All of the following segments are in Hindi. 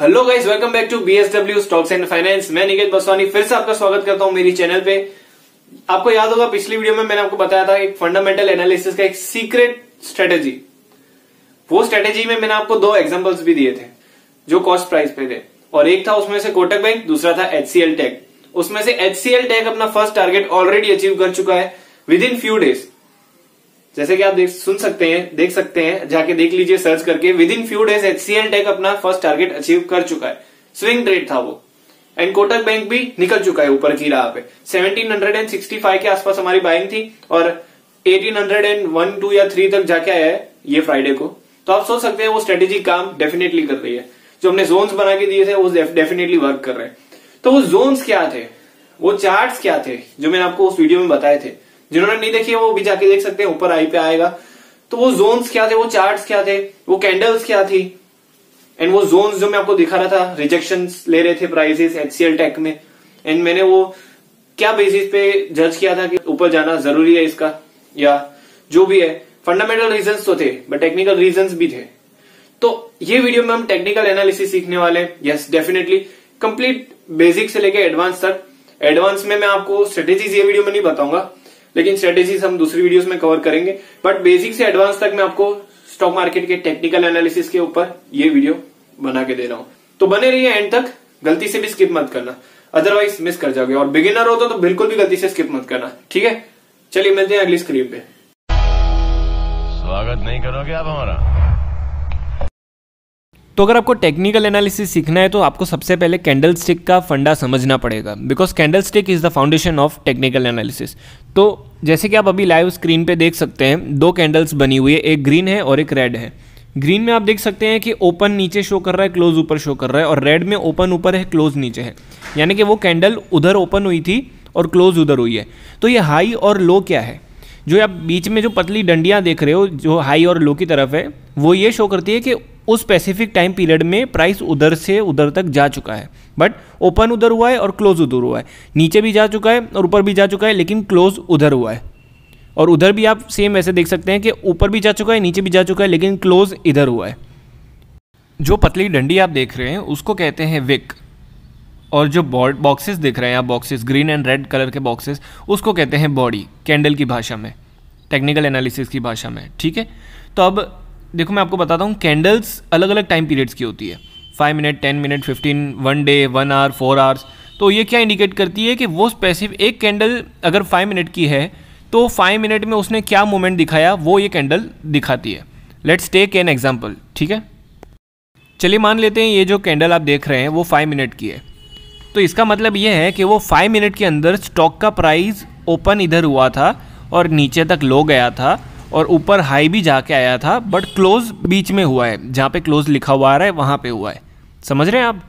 hello guys welcome back to BSW stocks and finance मैं निकेत बसवानी फिर से आपका स्वागत करता हूं मेरी चैनल पे आपको याद होगा पिछली वीडियो में मैंने आपको बताया था एक फंडामेंटल एनालिसिस का एक सीक्रेट स्ट्रेटेजी वो स्ट्रेटेजी में मैंने आपको दो एग्जाम्पल्स भी दिए थे जो कॉस्ट प्राइस पे थे और एक था उसमें से कोटक बैंक दूसरा था एचसीएल टेक उसमें से एचसीएल टेक अपना फर्स्ट टारगेट ऑलरेडी अचीव कर चुका है विद इन फ्यू डेज जैसे कि आप देख सुन सकते हैं देख सकते हैं जाके देख लीजिए सर्च करके within few days L tech अपना फर्स्ट टारगेट अचीव कर चुका है स्विंग ट्रेड था वो एंड कोटक बैंक भी निकल चुका है ऊपर की राह पे 1765 के आसपास हमारी बाइंग थी और 1801 टू या थ्री तक जाके आया है ये फ्राइडे को तो आप सोच सकते हैं वो स्ट्रेटेजी काम डेफिनेटली कर रही है जो हमने जोन्स बना के दिए थे वो डेफिनेटली वर्क कर रहे हैं तो वो जोन्स क्या थे वो चार्ट क्या थे जो मैंने आपको उस वीडियो में बताए थे जिन्होंने नहीं देखी है वो भी जाके देख सकते हैं ऊपर आई पे आएगा तो वो जोन्स क्या थे वो चार्ट्स क्या थे वो कैंडल्स क्या थी एंड वो जोन्स जो मैं आपको दिखा रहा था रिजेक्शन ले रहे थे प्राइसेस एचसीएल टेक में एंड मैंने वो क्या बेसिस पे जज किया था कि ऊपर जाना जरूरी है इसका या जो भी है फंडामेंटल रीजंस तो थे बट टेक्निकल रीजंस भी थे तो ये वीडियो में हम टेक्निकल एनालिसिस सीखने वाले हैं यस डेफिनेटली कंप्लीट बेसिक से लेके एडवांस तक एडवांस में मैं आपको स्ट्रेटेजीज ये वीडियो में नहीं बताऊंगा लेकिन स्ट्रेटेजीज हम दूसरी वीडियोस में कवर करेंगे बट बेसिक से एडवांस तक मैं आपको स्टॉक मार्केट के टेक्निकल एनालिसिस के ऊपर ये वीडियो बना के दे रहा हूं तो बने रहिए एंड तक गलती से भी स्किप मत करना अदरवाइज मिस कर जाओगे और बिगिनर हो तो, तो बिल्कुल भी गलती से स्किप मत करना ठीक है चलिए मिलते हैं अगली स्क्रीन पे स्वागत नहीं करोगे आप हमारा तो अगर आपको टेक्निकल एनालिसिस सीखना है तो आपको सबसे पहले कैंडल स्टिक का फंडा समझना पड़ेगा because candlestick is the foundation of technical analysis तो जैसे कि आप अभी लाइव स्क्रीन पे देख सकते हैं दो कैंडल्स बनी हुई है एक ग्रीन है और एक रेड है ग्रीन में आप देख सकते हैं कि ओपन नीचे शो कर रहा है क्लोज ऊपर शो कर रहा है और रेड में ओपन ऊपर है क्लोज नीचे है यानी कि वो कैंडल उधर ओपन हुई थी और क्लोज उधर हुई है तो ये हाई और लो क्या है जो आप बीच में जो पतली डंडियाँ देख रहे हो जो हाई और लो की तरफ है वो ये शो करती है कि उस स्पेसिफिक टाइम पीरियड में प्राइस उधर से उधर तक जा चुका है बट ओपन उधर हुआ है और क्लोज उधर हुआ है नीचे भी जा चुका है और ऊपर भी जा चुका है लेकिन क्लोज उधर हुआ है और उधर भी आप सेम ऐसे देख सकते हैं कि ऊपर भी जा चुका है नीचे भी जा चुका है लेकिन क्लोज इधर हुआ है जो पतली डंडी आप देख रहे हैं उसको कहते हैं विक और जो बॉड बॉक्सेस देख रहे हैं आप boxes green and red colour के बॉक्सेस उसको कहते हैं बॉडी कैंडल की भाषा में टेक्निकल एनालिसिस की भाषा में ठीक है तो अब देखो मैं आपको बताता हूँ कैंडल्स अलग अलग टाइम पीरियड्स की होती है five minute ten minute fifteen one day one hour four hours तो ये क्या इंडिकेट करती है कि वो स्पेसिफिक एक कैंडल अगर फाइव मिनट की है तो फाइव मिनट में उसने क्या मूवमेंट दिखाया वो ये कैंडल दिखाती है लेट्स टेक एन एग्जाम्पल ठीक है चलिए मान लेते हैं ये जो कैंडल आप देख रहे हैं वो फाइव मिनट की है तो इसका मतलब ये है कि वो फाइव मिनट के अंदर स्टॉक का प्राइस ओपन इधर हुआ था और नीचे तक लो गया था और ऊपर हाई भी जाके आया था बट क्लोज़ बीच में हुआ है जहाँ पे क्लोज़ लिखा हुआ आ रहा है वहाँ पे हुआ है समझ रहे हैं आप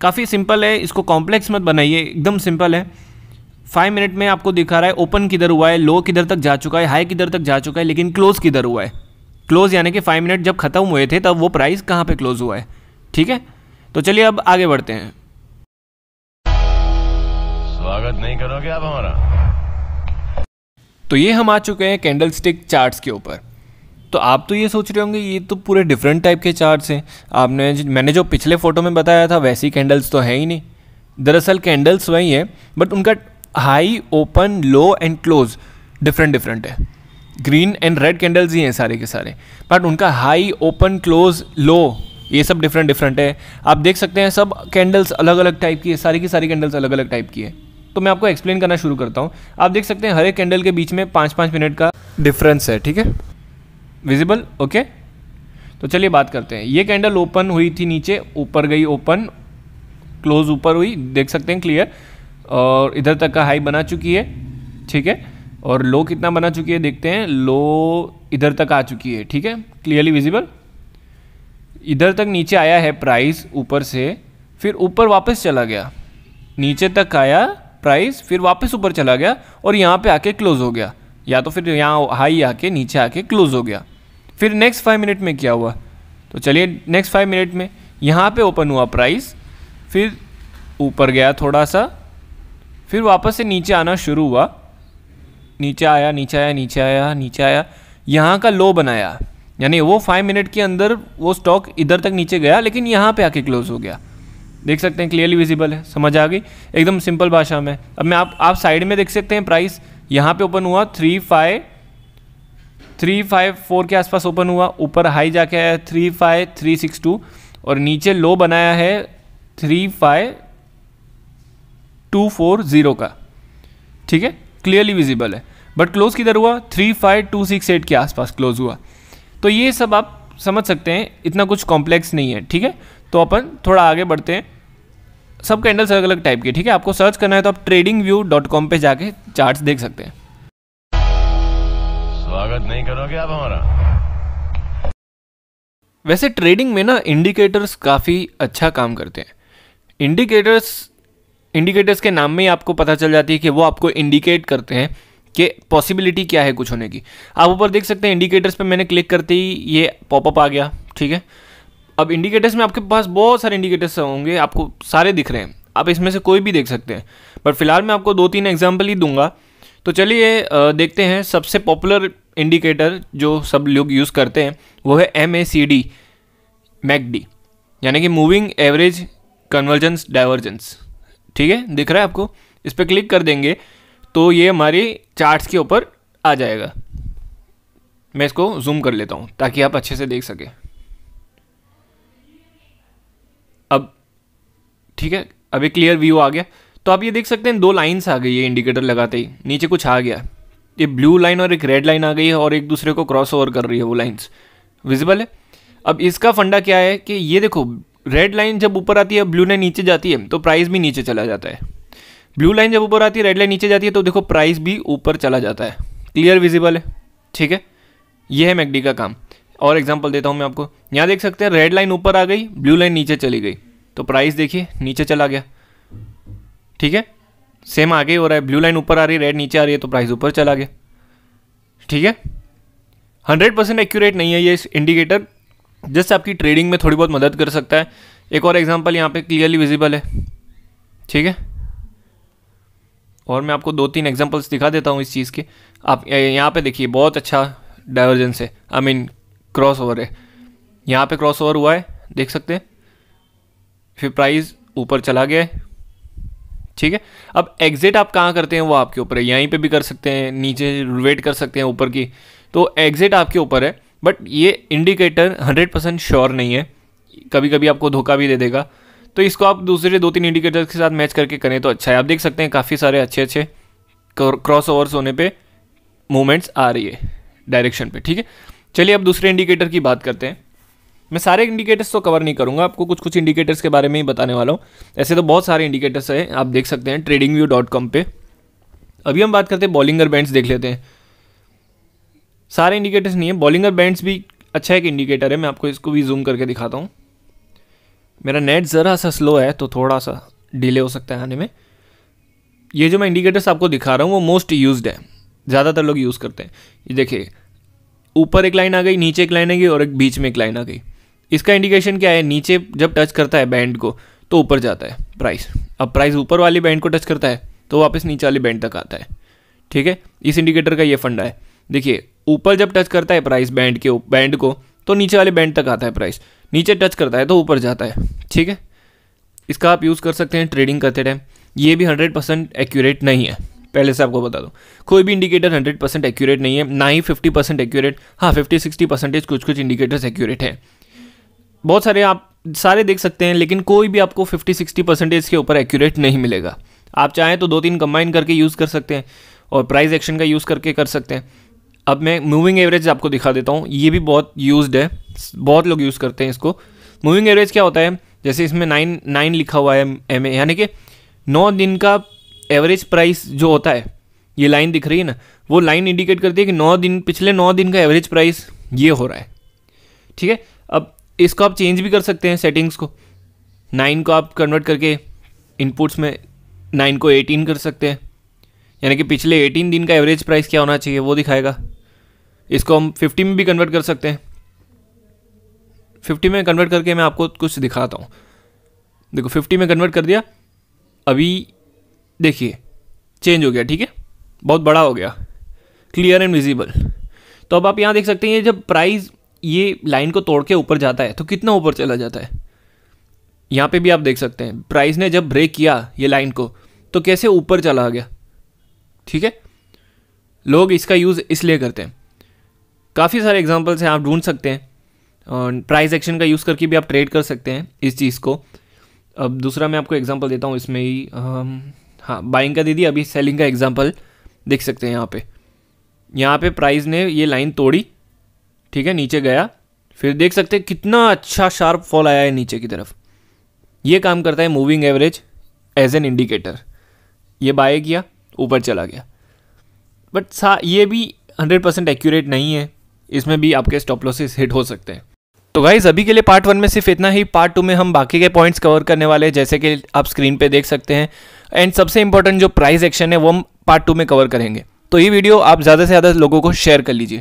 काफ़ी सिंपल है इसको कॉम्प्लेक्स मत बनाइए एकदम सिंपल है फाइव मिनट में आपको दिखा रहा है ओपन किधर हुआ है लो किधर तक जा चुका है हाई किधर तक जा चुका है लेकिन क्लोज़ किधर हुआ है क्लोज़ यानी कि फाइव मिनट जब ख़त्म हुए थे तब वो प्राइस कहाँ पर क्लोज़ हुआ है ठीक है तो चलिए अब आगे बढ़ते हैं स्वागत नहीं करोगे आप हमारा तो ये हम आ चुके हैं कैंडल स्टिक चार्ट्स के ऊपर तो आप तो ये सोच रहे होंगे ये तो पूरे डिफरेंट टाइप के चार्ट्स हैं आपने मैंने जो पिछले फ़ोटो में बताया था वैसी कैंडल्स तो है ही नहीं दरअसल कैंडल्स वही हैं बट उनका high open low and close different different है ग्रीन एंड रेड कैंडल्स ही हैं सारे के सारे बट उनका हाई ओपन क्लोज लो ये सब डिफरेंट डिफरेंट है आप देख सकते हैं सब कैंडल्स अलग अलग टाइप की है सारी की सारी कैंडल्स अलग अलग टाइप की है तो मैं आपको एक्सप्लेन करना शुरू करता हूँ आप देख सकते हैं हर एक कैंडल के बीच में पाँच पाँच मिनट का डिफरेंस है ठीक है विजिबल ओके तो चलिए बात करते हैं ये कैंडल ओपन हुई थी नीचे ऊपर गई ओपन क्लोज ऊपर हुई देख सकते हैं क्लियर और इधर तक का हाई बना चुकी है ठीक है और लो कितना बना चुकी है देखते हैं लो इधर तक आ चुकी है ठीक है क्लियरली विजिबल इधर तक नीचे आया है प्राइस ऊपर से फिर ऊपर वापस चला गया नीचे तक आया प्राइस फिर वापस ऊपर चला गया और यहाँ पे आके क्लोज हो गया या तो फिर यहाँ हाई आके नीचे आके क्लोज हो गया फिर नेक्स्ट फाइव मिनट में क्या हुआ तो चलिए नेक्स्ट फाइव मिनट में यहाँ पे ओपन हुआ प्राइस फिर ऊपर गया थोड़ा सा फिर वापस से नीचे आना शुरू हुआ नीचे आया नीचे आया नीचे आया नीचे आया यहाँ का लो बनाया यानी वो फाइव मिनट के अंदर वो स्टॉक इधर तक नीचे गया लेकिन यहाँ पे आके क्लोज हो गया देख सकते हैं क्लियरली विजिबल है समझ आ गई एकदम सिंपल भाषा में अब मैं आप आप साइड में देख सकते हैं प्राइस यहाँ पे ओपन हुआ three five three five four के आसपास ओपन हुआ ऊपर हाई जाके आया three five three six two और नीचे लो बनाया है three five two four zero का ठीक है क्लियरली विजिबल है बट क्लोज किधर हुआ three five two six eight के आसपास क्लोज हुआ तो ये सब आप समझ सकते हैं इतना कुछ कॉम्प्लेक्स नहीं है ठीक है तो अपन थोड़ा आगे बढ़ते हैं सब कैंडल्स अलग अलग टाइप के ठीक है आपको सर्च करना है तो आप ट्रेडिंग व्यू डॉट कॉम पर जाके चार्ट देख सकते हैं स्वागत नहीं करोगे आप हमारा वैसे ट्रेडिंग में ना इंडिकेटर्स काफ़ी अच्छा काम करते हैं इंडिकेटर्स इंडिकेटर्स के नाम में ही आपको पता चल जाती है कि वो आपको इंडिकेट करते हैं कि पॉसिबिलिटी क्या है कुछ होने की आप ऊपर देख सकते हैं इंडिकेटर्स पे मैंने क्लिक करते ही ये पॉपअप आ गया ठीक है अब इंडिकेटर्स में आपके पास बहुत सारे इंडिकेटर्स होंगे आपको सारे दिख रहे हैं आप इसमें से कोई भी देख सकते हैं बट फिलहाल मैं आपको दो तीन एग्जाम्पल ही दूंगा तो चलिए देखते हैं सबसे पॉपुलर इंडिकेटर जो सब लोग यूज़ करते हैं वो है M A C D mac D यानी कि मूविंग एवरेज कन्वर्जेंस डाइवर्जेंस ठीक है दिख रहा है आपको इस पर क्लिक कर देंगे तो ये हमारी चार्ट्स के ऊपर आ जाएगा मैं इसको जूम कर लेता हूँ ताकि आप अच्छे से देख सकें अब ठीक है अब एक क्लियर व्यू आ गया तो आप ये देख सकते हैं दो लाइन्स आ गई है इंडिकेटर लगाते ही नीचे कुछ आ गया ये ब्लू लाइन और एक रेड लाइन आ गई है और एक दूसरे को क्रॉस ओवर कर रही है वो लाइन्स विजिबल है अब इसका फंडा क्या है कि ये देखो रेड लाइन जब ऊपर आती है ब्लू लाइन नीचे जाती है तो प्राइस भी नीचे चला जाता है ब्लू लाइन जब ऊपर आती है रेड लाइन नीचे जाती है तो देखो प्राइस भी ऊपर चला जाता है क्लियर विजिबल है ठीक है ये है मैगडी का काम और एग्जाम्पल देता हूँ मैं आपको यहाँ देख सकते हैं रेड लाइन ऊपर आ गई ब्लू लाइन नीचे चली गई तो प्राइस देखिए नीचे चला गया ठीक है सेम आगे हो रहा है ब्लू लाइन ऊपर आ रही है रेड नीचे आ रही है तो प्राइस ऊपर चला गया ठीक है हंड्रेड परसेंट एक्यूरेट नहीं है ये इंडिकेटर जस्ट आपकी ट्रेडिंग में थोड़ी बहुत मदद कर सकता है एक और एग्जाम्पल यहाँ पे क्लियरली विजिबल है ठीक है और मैं आपको दो तीन एग्जाम्पल्स दिखा देता हूँ इस चीज़ के आप यहाँ पे देखिए बहुत अच्छा डाइवर्जेंस है I I mean mean, cross over है यहाँ पे क्रॉस ओवर हुआ है देख सकते हैं फिर प्राइस ऊपर चला गया है ठीक है अब एग्जिट आप कहाँ करते हैं वो आपके ऊपर है यहीं पे भी कर सकते हैं नीचे वेट कर सकते हैं ऊपर की तो एग्जिट आपके ऊपर है बट ये इंडिकेटर 100% परसेंट श्योर नहीं है कभी कभी आपको धोखा भी दे देगा तो इसको आप दूसरे दो तीन इंडिकेटर्स के साथ मैच करके करें तो अच्छा है आप देख सकते हैं काफ़ी सारे अच्छे अच्छे क्रॉस ओवर्स होने पर मूवमेंट्स आ रही है डायरेक्शन पे ठीक है चलिए अब दूसरे इंडिकेटर की बात करते हैं मैं सारे इंडिकेटर्स तो कवर नहीं करूंगा आपको कुछ कुछ इंडिकेटर्स के बारे में ही बताने वाला हूँ ऐसे तो बहुत सारे इंडिकेटर्स हैं आप देख सकते हैं ट्रेडिंग व्यू डॉट कॉम पर अभी हम बात करते हैं बॉलिंगर बैंड्स देख लेते हैं सारे इंडिकेटर्स नहीं है बॉलिंगर बैंड्स भी अच्छा एक इंडिकेटर है मैं आपको इसको भी जूम करके दिखाता हूँ मेरा नेट ज़रा सा स्लो है तो थोड़ा सा डिले हो सकता है आने में ये जो मैं इंडिकेटर्स आपको दिखा रहा हूँ वो मोस्ट यूज्ड है ज़्यादातर लोग यूज़ करते हैं ये देखिए ऊपर एक लाइन आ गई नीचे एक लाइन आ गई और एक बीच में एक लाइन आ गई इसका इंडिकेशन क्या है नीचे जब टच करता है बैंड को तो ऊपर जाता है प्राइस अब प्राइस ऊपर वाले बैंड को टच करता है तो वापस नीचे वाले बैंड तक आता है ठीक है इस इंडिकेटर का ये फंडा है देखिए ऊपर जब टच करता है प्राइस बैंड के बैंड को तो नीचे वाले बैंड तक आता है प्राइस नीचे टच करता है तो ऊपर जाता है ठीक है इसका आप यूज़ कर सकते हैं ट्रेडिंग करते टाइम ये भी हंड्रेड परसेंट एक्यूरेट नहीं है पहले से आपको बता दूँ कोई भी इंडिकेटर हंड्रेड परसेंट एक्यूरेट नहीं है ना ही फिफ्टी परसेंट एक्यूरेट हाँ फिफ्टी सिक्सटी परसेंटेज कुछ कुछ इंडिकेटर्स एक्यूरेट है बहुत सारे आप सारे देख सकते हैं लेकिन कोई भी आपको फिफ्टी सिक्सटी परसेंटेज के ऊपर एक्यूरेट नहीं मिलेगा आप चाहें तो दो तीन कंबाइन करके यूज़ कर सकते हैं और प्राइस एक्शन का यूज़ करके कर सकते हैं अब मैं मूविंग एवरेज आपको दिखा देता हूँ ये भी बहुत यूज है बहुत लोग यूज़ करते हैं इसको मूविंग एवरेज क्या होता है जैसे इसमें नाइन नाइन लिखा हुआ है एम यानी कि नौ दिन का एवरेज प्राइस जो होता है ये लाइन दिख रही है ना वो लाइन इंडिकेट करती है कि नौ दिन पिछले नौ दिन का एवरेज प्राइस ये हो रहा है ठीक है अब इसको आप चेंज भी कर सकते हैं सेटिंग्स को नाइन को आप कन्वर्ट करके इनपुट्स में नाइन को एटीन कर सकते हैं यानी कि पिछले एटीन दिन का एवरेज प्राइस क्या होना चाहिए वो दिखाएगा इसको हम फिफ्टी में भी कन्वर्ट कर सकते हैं फिफ्टी में कन्वर्ट करके मैं आपको कुछ दिखाता हूँ देखो फिफ्टी में कन्वर्ट कर दिया अभी देखिए चेंज हो गया ठीक है बहुत बड़ा हो गया क्लियर एंड विजिबल तो अब आप यहाँ देख सकते हैं ये जब प्राइस ये लाइन को तोड़ के ऊपर जाता है तो कितना ऊपर चला जाता है यहाँ पे भी आप देख सकते हैं प्राइस ने जब ब्रेक किया ये लाइन को तो कैसे ऊपर चला गया ठीक है लोग इसका यूज़ इसलिए करते हैं काफ़ी सारे एग्जाम्पल्स हैं आप ढूंढ सकते हैं और प्राइस एक्शन का यूज़ करके भी आप ट्रेड कर सकते हैं इस चीज़ को अब दूसरा मैं आपको एग्जाम्पल देता हूँ इसमें ही हाँ बाइंग का दे अभी सेलिंग का एग्जाम्पल देख सकते हैं यहाँ पे यहाँ पे प्राइस ने ये लाइन तोड़ी ठीक है नीचे गया फिर देख सकते हैं कितना अच्छा शार्प फॉल आया है नीचे की तरफ ये काम करता है moving average as an indicator ये बाय किया ऊपर चला गया बट सा ये भी हंड्रेड परसेंट एक्यूरेट नहीं है इसमें भी आपके स्टॉप लॉसेस हिट हो सकते हैं तो गाइज अभी के लिए पार्ट वन में सिर्फ इतना ही पार्ट टू में हम बाकी के पॉइंट्स कवर करने वाले हैं जैसे कि आप स्क्रीन पे देख सकते हैं एंड सबसे इंपॉर्टेंट जो प्राइस एक्शन है वो हम पार्ट टू में कवर करेंगे तो ये वीडियो आप ज़्यादा से ज़्यादा लोगों को शेयर कर लीजिए